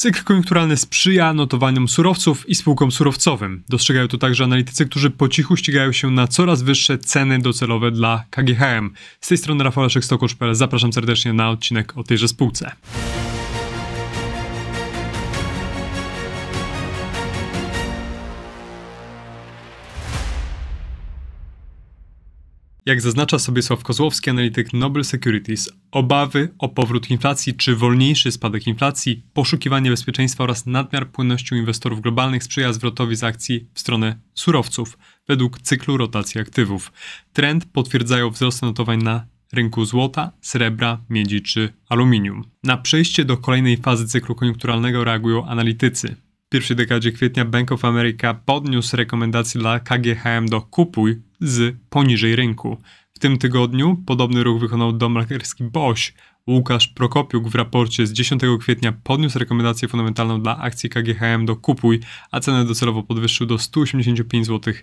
Cykl koniunkturalny sprzyja notowaniom surowców i spółkom surowcowym. Dostrzegają to także analitycy, którzy po cichu ścigają się na coraz wyższe ceny docelowe dla KGHM. Z tej strony Rafał Leszek, Stokosz.pl. Zapraszam serdecznie na odcinek o tejże spółce. Jak zaznacza sobie Sław Kozłowski, analityk Noble Securities, obawy o powrót inflacji czy wolniejszy spadek inflacji, poszukiwanie bezpieczeństwa oraz nadmiar płynności u inwestorów globalnych sprzyja zwrotowi z akcji w stronę surowców według cyklu rotacji aktywów. Trend potwierdzają wzrost notowań na rynku złota, srebra, miedzi czy aluminium. Na przejście do kolejnej fazy cyklu koniunkturalnego reagują analitycy pierwszej dekadzie kwietnia Bank of America podniósł rekomendacje dla KGHM do kupuj z poniżej rynku. W tym tygodniu podobny ruch wykonał domlakerski Bosch, Łukasz Prokopiuk w raporcie z 10 kwietnia podniósł rekomendację fundamentalną dla akcji KGHM do kupuj, a cenę docelowo podwyższył do 185 zł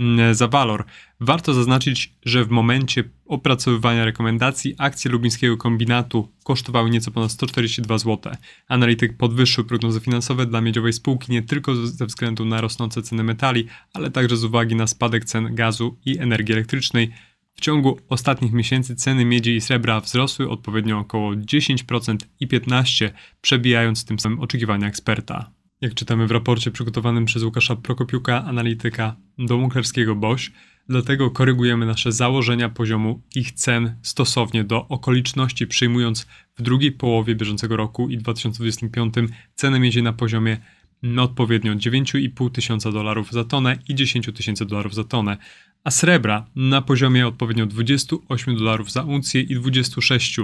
mm, za walor. Warto zaznaczyć, że w momencie opracowywania rekomendacji akcje lubińskiego kombinatu kosztowały nieco ponad 142 zł. Analityk podwyższył prognozy finansowe dla miedziowej spółki nie tylko ze względu na rosnące ceny metali, ale także z uwagi na spadek cen gazu i energii elektrycznej. W ciągu ostatnich miesięcy ceny miedzi i srebra wzrosły odpowiednio około 10% i 15%, przebijając tym samym oczekiwania eksperta. Jak czytamy w raporcie przygotowanym przez Łukasza Prokopiuka, analityka domu klerskiego BOŚ, dlatego korygujemy nasze założenia poziomu ich cen stosownie do okoliczności, przyjmując w drugiej połowie bieżącego roku i 2025 cenę miedzi na poziomie odpowiednio 9,5 tysiąca dolarów za tonę i 10 tysięcy dolarów za tonę, a srebra na poziomie odpowiednio 28 dolarów za uncję i 26.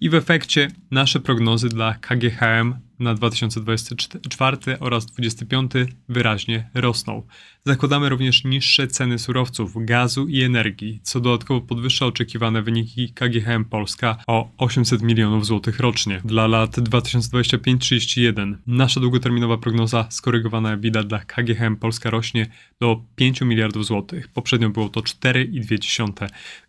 I w efekcie nasze prognozy dla KGHM na 2024 oraz 2025 wyraźnie rosną. Zakładamy również niższe ceny surowców, gazu i energii, co dodatkowo podwyższa oczekiwane wyniki KGHM Polska o 800 milionów złotych rocznie dla lat 2025-31. Nasza długoterminowa prognoza skorygowana widać dla KGHM Polska rośnie do 5 miliardów złotych. Poprzednio było to 4,2.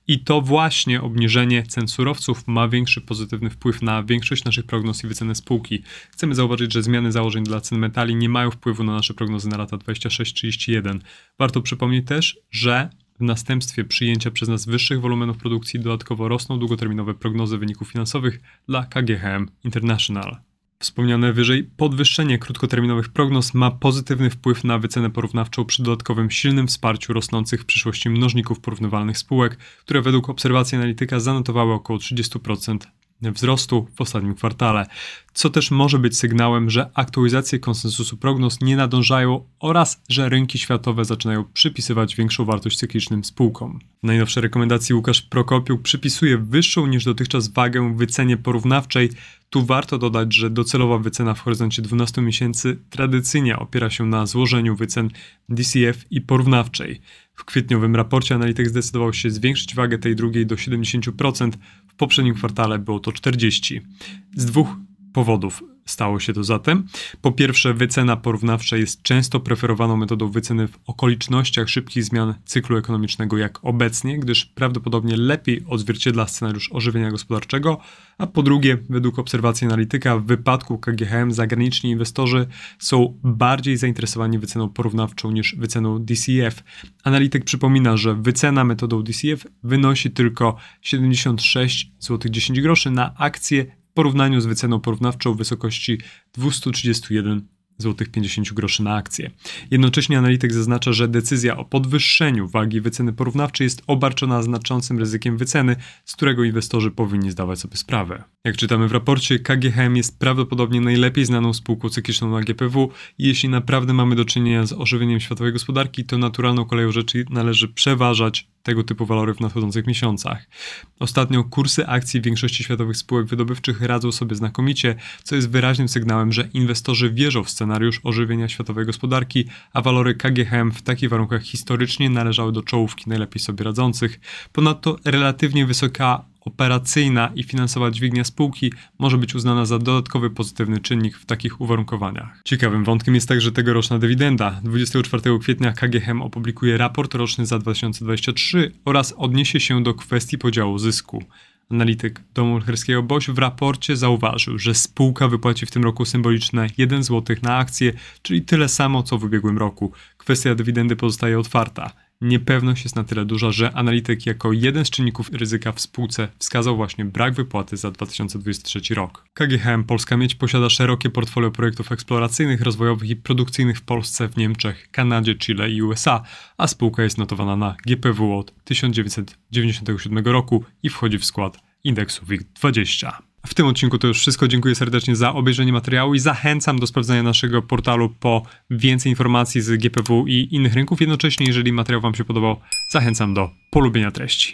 I to właśnie obniżenie cen surowców ma większy pozytywny wpływ na większość naszych prognoz i wyceny spółki. Chcemy zauważyć, że zmiany założeń dla cen metali nie mają wpływu na nasze prognozy na lata 26-31. Warto przypomnieć też, że w następstwie przyjęcia przez nas wyższych wolumenów produkcji dodatkowo rosną długoterminowe prognozy wyników finansowych dla KGHM International. Wspomniane wyżej podwyższenie krótkoterminowych prognoz ma pozytywny wpływ na wycenę porównawczą przy dodatkowym silnym wsparciu rosnących w przyszłości mnożników porównywalnych spółek, które według obserwacji analityka zanotowały około 30% wzrostu w ostatnim kwartale, co też może być sygnałem, że aktualizacje konsensusu prognoz nie nadążają oraz że rynki światowe zaczynają przypisywać większą wartość cyklicznym spółkom. Najnowsze rekomendacje Łukasz Prokopiuk przypisuje wyższą niż dotychczas wagę wycenie porównawczej tu warto dodać, że docelowa wycena w horyzoncie 12 miesięcy tradycyjnie opiera się na złożeniu wycen DCF i porównawczej. W kwietniowym raporcie analityk zdecydował się zwiększyć wagę tej drugiej do 70%, w poprzednim kwartale było to 40%. Z dwóch powodów. Stało się to zatem. Po pierwsze, wycena porównawcza jest często preferowaną metodą wyceny w okolicznościach szybkich zmian cyklu ekonomicznego, jak obecnie, gdyż prawdopodobnie lepiej odzwierciedla scenariusz ożywienia gospodarczego. A po drugie, według obserwacji analityka, w wypadku KGHM zagraniczni inwestorzy są bardziej zainteresowani wyceną porównawczą niż wyceną DCF. Analityk przypomina, że wycena metodą DCF wynosi tylko 76,10 zł na akcję porównaniu z wyceną porównawczą w wysokości 231 złotych 50 groszy na akcję. Jednocześnie analityk zaznacza, że decyzja o podwyższeniu wagi wyceny porównawczej jest obarczona znaczącym ryzykiem wyceny, z którego inwestorzy powinni zdawać sobie sprawę. Jak czytamy w raporcie, KGHM jest prawdopodobnie najlepiej znaną spółką cykliczną na GPW i jeśli naprawdę mamy do czynienia z ożywieniem światowej gospodarki, to naturalną koleją rzeczy należy przeważać tego typu walory w nadchodzących miesiącach. Ostatnio kursy akcji większości światowych spółek wydobywczych radzą sobie znakomicie, co jest wyraźnym sygnałem, że inwestorzy wierzą w scenę scenariusz ożywienia światowej gospodarki, a walory KGHM w takich warunkach historycznie należały do czołówki najlepiej sobie radzących. Ponadto relatywnie wysoka operacyjna i finansowa dźwignia spółki może być uznana za dodatkowy pozytywny czynnik w takich uwarunkowaniach. Ciekawym wątkiem jest także tegoroczna dywidenda. 24 kwietnia KGHM opublikuje raport roczny za 2023 oraz odniesie się do kwestii podziału zysku. Analityk domu Olcherskiego Boś w raporcie zauważył, że spółka wypłaci w tym roku symboliczne 1 zł na akcję, czyli tyle samo co w ubiegłym roku. Kwestia dywidendy pozostaje otwarta niepewność jest na tyle duża, że analityk jako jeden z czynników ryzyka w spółce wskazał właśnie brak wypłaty za 2023 rok. KGHM Polska Miedź posiada szerokie portfolio projektów eksploracyjnych, rozwojowych i produkcyjnych w Polsce, w Niemczech, Kanadzie, Chile i USA, a spółka jest notowana na GPW od 1997 roku i wchodzi w skład indeksu WIG20. W tym odcinku to już wszystko. Dziękuję serdecznie za obejrzenie materiału i zachęcam do sprawdzenia naszego portalu po więcej informacji z GPW i innych rynków. Jednocześnie, jeżeli materiał Wam się podobał, zachęcam do polubienia treści.